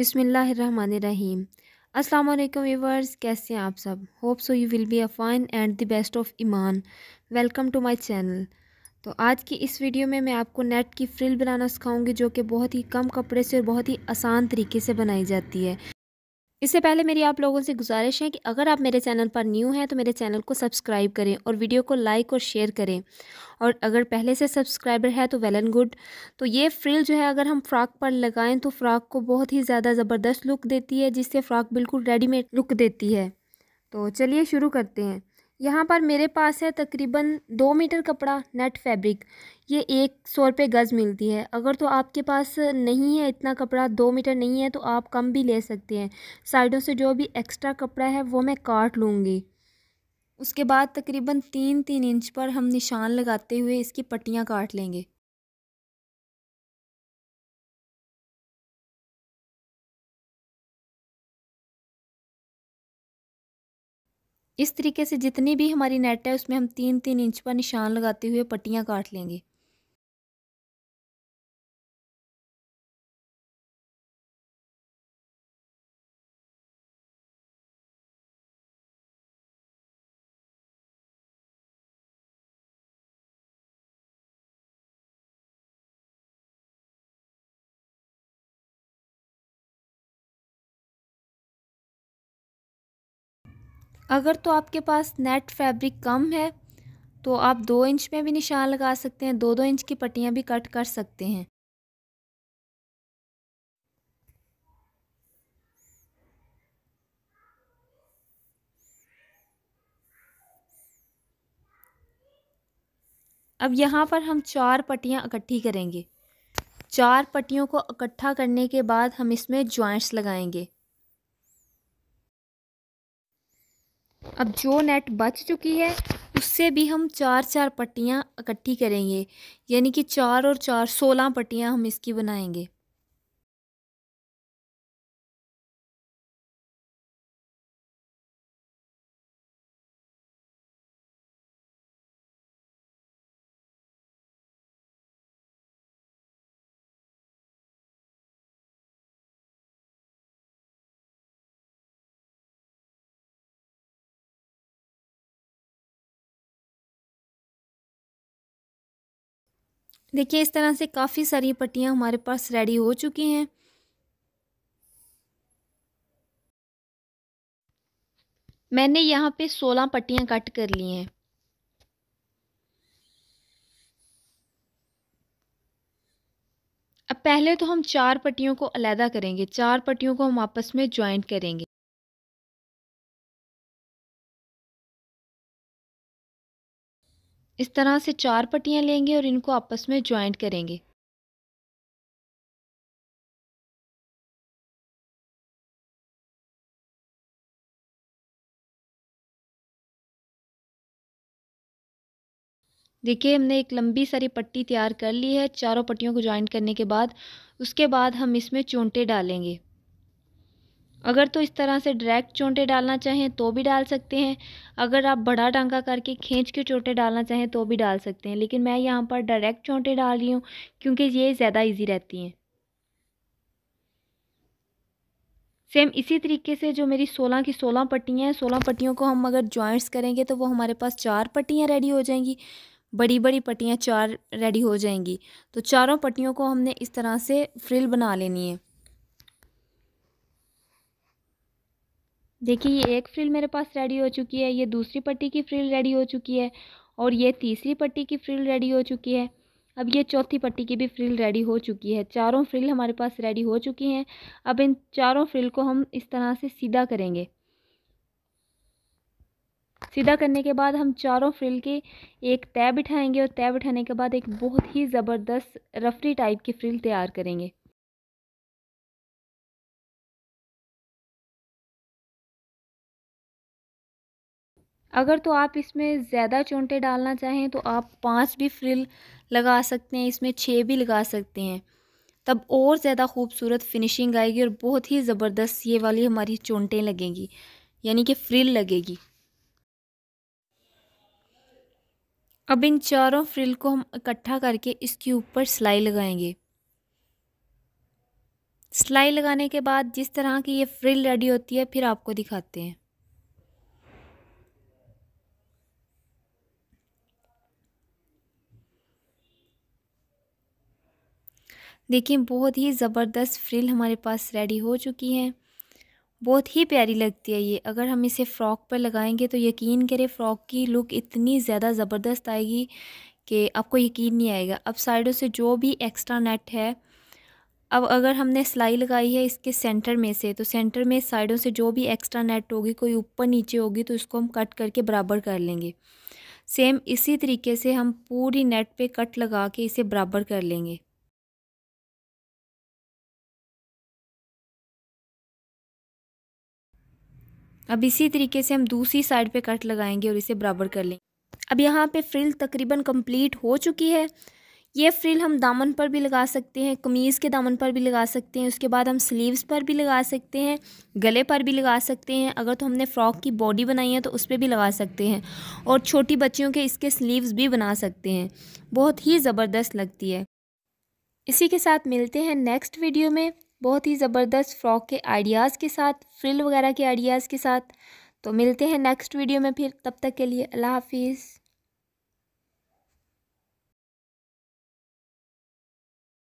बिसमीम अस्सलाम वालेकुम व्यूवर्स कैसे हैं आप सब hope so you will be a fine and the best of ईमान वेलकम टू माय चैनल तो आज की इस वीडियो में मैं आपको नेट की फ्रिल बनाना सिखाऊंगी जो कि बहुत ही कम कपड़े से और बहुत ही आसान तरीके से बनाई जाती है इससे पहले मेरी आप लोगों से गुजारिश है कि अगर आप मेरे चैनल पर न्यू हैं तो मेरे चैनल को सब्सक्राइब करें और वीडियो को लाइक और शेयर करें और अगर पहले से सब्सक्राइबर है तो वेल एंड गुड तो ये फ्रिल जो है अगर हम फ्रॉक पर लगाएं तो फ्रॉक को बहुत ही ज़्यादा ज़बरदस्त लुक देती है जिससे फ्रॉक बिल्कुल रेडीमेड लुक देती है तो चलिए शुरू करते हैं यहाँ पर मेरे पास है तकरीबन दो मीटर कपड़ा नेट फैब्रिक ये एक सौ रुपये गज़ मिलती है अगर तो आपके पास नहीं है इतना कपड़ा दो मीटर नहीं है तो आप कम भी ले सकते हैं साइडों से जो भी एक्स्ट्रा कपड़ा है वो मैं काट लूँगी उसके बाद तकरीबन तीन तीन इंच पर हम निशान लगाते हुए इसकी पट्टियाँ काट लेंगे इस तरीके से जितनी भी हमारी नेट है उसमें हम तीन तीन इंच पर निशान लगाते हुए पट्टियाँ काट लेंगे अगर तो आपके पास नेट फैब्रिक कम है तो आप दो इंच में भी निशान लगा सकते हैं दो दो इंच की पट्टियाँ भी कट कर सकते हैं अब यहाँ पर हम चार पट्टियाँ इकट्ठी करेंगे चार पट्टियों को इकट्ठा करने के बाद हम इसमें ज्वाइंट्स लगाएंगे अब जो नेट बच चुकी है उससे भी हम चार चार पट्टियाँ इकट्ठी करेंगे यानी कि चार और चार सोलह पट्टियाँ हम इसकी बनाएंगे देखिए इस तरह से काफ़ी सारी पट्टियाँ हमारे पास रेडी हो चुकी हैं मैंने यहाँ पे सोलह पट्टियाँ कट कर ली हैं अब पहले तो हम चार पट्टियों को अलहदा करेंगे चार पट्टियों को हम आपस में ज्वाइंट करेंगे इस तरह से चार पट्टियाँ लेंगे और इनको आपस में ज्वाइंट करेंगे देखिए हमने एक लंबी सारी पट्टी तैयार कर ली है चारों पट्टियों को ज्वाइंट करने के बाद उसके बाद हम इसमें चोंटे डालेंगे अगर तो इस तरह से डायरेक्ट चोटे डालना चाहें तो भी डाल सकते हैं अगर आप बड़ा टांका करके खींच के चोटे डालना चाहें तो भी डाल सकते हैं लेकिन मैं यहाँ पर डायरेक्ट चोटे डाल रही हूँ क्योंकि ये ज़्यादा ईजी रहती हैं सेम इसी तरीके से जो मेरी सोलह की सोलह पट्टियाँ हैं सोलह पट्टियों को हम अगर जॉइंट्स करेंगे तो वो हमारे पास चार पट्टियाँ रेडी हो जाएंगी बड़ी बड़ी पट्टियाँ चार रेडी हो जाएंगी तो चारों पट्टियों को हमने इस तरह से फ्रिल बना लेनी है देखिए ये एक फ्रिल मेरे पास रेडी हो चुकी है ये दूसरी पट्टी की फ्रिल रेडी हो चुकी है और ये तीसरी पट्टी की फ्रिल रेडी हो चुकी है अब ये चौथी पट्टी की भी फ्रिल रेडी हो चुकी है चारों फ्रिल हमारे पास रेडी हो चुकी हैं अब इन चारों फ्रिल को हम इस तरह से सीधा करेंगे सीधा करने के बाद हम चारों फ्रिल के एक तय बिठाएंगे और तय बिठाने के बाद एक बहुत ही ज़बरदस्त रफरी टाइप की फ्रिल तैयार करेंगे अगर तो आप इसमें ज़्यादा चोंटे डालना चाहें तो आप पाँच भी फ्रिल लगा सकते हैं इसमें छः भी लगा सकते हैं तब और ज़्यादा खूबसूरत फिनिशिंग आएगी और बहुत ही ज़बरदस्त ये वाली हमारी चोंटें लगेंगी यानी कि फ्रिल लगेगी अब इन चारों फ्रिल को हम इकट्ठा करके इसके ऊपर सिलाई लगाएंगे सिलाई लगाने के बाद जिस तरह की ये फ्रिल रेडी होती है फिर आपको दिखाते हैं देखिए बहुत ही ज़बरदस्त फ्रिल हमारे पास रेडी हो चुकी हैं बहुत ही प्यारी लगती है ये अगर हम इसे फ़्रॉक पर लगाएंगे तो यकीन करें फ़्रॉक की लुक इतनी ज़्यादा ज़बरदस्त आएगी कि आपको यकीन नहीं आएगा अब साइडों से जो भी एक्स्ट्रा नेट है अब अगर हमने सिलाई लगाई है इसके सेंटर में से तो सेंटर में साइडों से जो भी एक्स्ट्रा नेट होगी कोई ऊपर नीचे होगी तो उसको हम कट करके बराबर कर लेंगे सेम इसी तरीके से हम पूरी नेट पे कट लगा के इसे बराबर कर लेंगे अब इसी तरीके से हम दूसरी साइड पे कट लगाएंगे और इसे बराबर कर लेंगे अब यहाँ पे फ्रिल तकरीबन कंप्लीट हो चुकी है ये फ्रिल हम दामन पर भी लगा सकते हैं कमीज़ के दामन पर भी लगा सकते हैं उसके बाद हम स्लीव्स पर भी लगा सकते हैं गले पर भी लगा सकते हैं अगर तो हमने फ़्रॉक की बॉडी बनाई है तो उस पर भी लगा सकते हैं और छोटी बच्चियों के इसके स्लीव्स भी बना सकते हैं बहुत ही ज़बरदस्त लगती है इसी के साथ मिलते हैं नेक्स्ट वीडियो में बहुत ही ज़बरदस्त फ्रॉक के आइडियाज़ के साथ फ्रिल वगैरह के आइडियाज़ के साथ तो मिलते हैं नेक्स्ट वीडियो में फिर तब तक के लिए अल्लाह हाफिज़